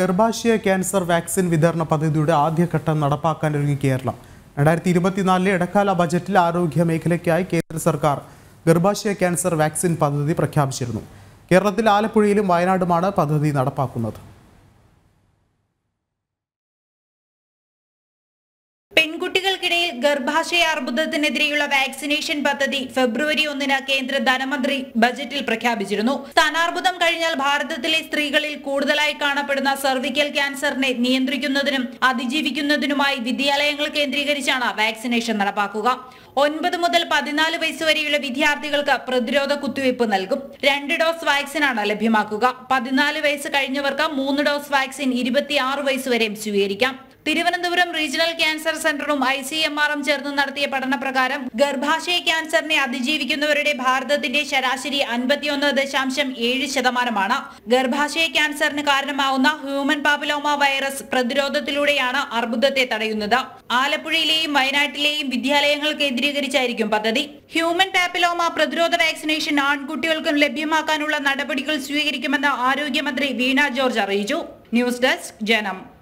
ഗർഭാശയ cancer vaccine വിതരണ പദ്ധതിയുടെ ആദ്യഘട്ടം ഒരുങ്ങി കേരളം രണ്ടായിരത്തി ഇരുപത്തിനാലിലെ ഇടക്കാല ബജറ്റിൽ ആരോഗ്യ മേഖലയ്ക്കായി കേന്ദ്ര സർക്കാർ ഗർഭാശയ ക്യാൻസർ വാക്സിൻ പദ്ധതി പ്രഖ്യാപിച്ചിരുന്നു കേരളത്തിൽ ആലപ്പുഴയിലും വയനാടുമാണ് പദ്ധതി നടപ്പാക്കുന്നത് കുട്ടികൾക്കിടയിൽ ഗർഭാശയ അർബുദത്തിനെതിരെയുള്ള വാക്സിനേഷൻ പദ്ധതി ഫെബ്രുവരി ഒന്നിന് കേന്ദ്ര ധനമന്ത്രി ബജറ്റിൽ പ്രഖ്യാപിച്ചിരുന്നു സ്ഥാനാർബുദം കഴിഞ്ഞാൽ ഭാരതത്തിലെ സ്ത്രീകളിൽ കൂടുതലായി കാണപ്പെടുന്ന സർവിക്കൽ ക്യാൻസറിനെ നിയന്ത്രിക്കുന്നതിനും അതിജീവിക്കുന്നതിനുമായി വിദ്യാലയങ്ങൾ കേന്ദ്രീകരിച്ചാണ് വാക്സിനേഷൻ നടപ്പാക്കുക ഒൻപത് മുതൽ പതിനാല് വയസ്സ് വരെയുള്ള വിദ്യാർത്ഥികൾക്ക് പ്രതിരോധ കുത്തിവയ്പ് നൽകും രണ്ട് ഡോസ് വാക്സിനാണ് ലഭ്യമാക്കുക പതിനാല് വയസ്സ് കഴിഞ്ഞവർക്ക് മൂന്ന് ഡോസ് വാക്സിൻ ഇരുപത്തിയാറ് വയസ്സ് വരെയും സ്വീകരിക്കാം തിരുവനന്തപുരം റീജിയണൽ ക്യാൻസർ സെന്ററും ഐ സി എം ആറും ചേർന്ന് നടത്തിയ പഠനപ്രകാരം ഗർഭാശയ ക്യാൻസറിനെ അതിജീവിക്കുന്നവരുടെ ഭാരതത്തിന്റെ ശരാശരി അൻപത്തിയൊന്ന് ദശാംശം ഏഴ് ശതമാനമാണ് ഗർഭാശയ ക്യാൻസറിന് കാരണമാവുന്ന ഹ്യൂമൻ പാപ്പിലോമ വൈറസ് പ്രതിരോധത്തിലൂടെയാണ് അർബുദത്തെ തടയുന്നത് ആലപ്പുഴയിലെയും വയനാട്ടിലെയും വിദ്യാലയങ്ങൾ കേന്ദ്രീകരിച്ചായിരിക്കും പദ്ധതി ഹ്യൂമൻ പാപ്പിലോമ പ്രതിരോധ വാക്സിനേഷൻ ആൺകുട്ടികൾക്കും ലഭ്യമാക്കാനുള്ള നടപടികൾ സ്വീകരിക്കുമെന്ന് ആരോഗ്യമന്ത്രി വീണ ജോർജ് അറിയിച്ചു ന്യൂസ് ഡെസ്ക് ജനം